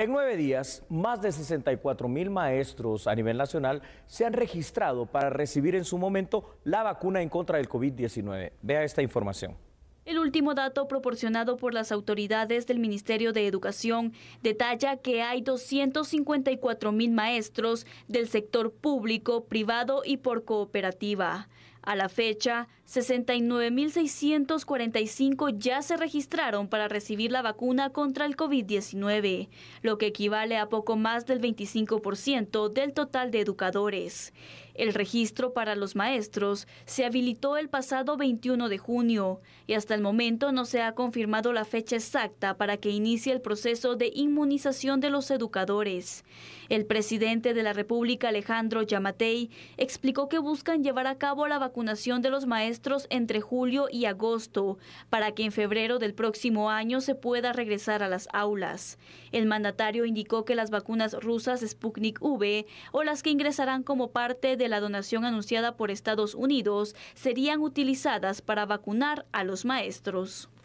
En nueve días, más de 64 mil maestros a nivel nacional se han registrado para recibir en su momento la vacuna en contra del COVID-19. Vea esta información último dato proporcionado por las autoridades del Ministerio de Educación detalla que hay 254 mil maestros del sector público, privado y por cooperativa. A la fecha, 69.645 ya se registraron para recibir la vacuna contra el COVID-19, lo que equivale a poco más del 25% del total de educadores. El registro para los maestros se habilitó el pasado 21 de junio y hasta el momento no se ha confirmado la fecha exacta para que inicie el proceso de inmunización de los educadores. El presidente de la República, Alejandro Yamatei, explicó que buscan llevar a cabo la vacunación de los maestros entre julio y agosto, para que en febrero del próximo año se pueda regresar a las aulas. El mandatario indicó que las vacunas rusas Sputnik V o las que ingresarán como parte de la donación anunciada por Estados Unidos serían utilizadas para vacunar a los maestros. desastroso.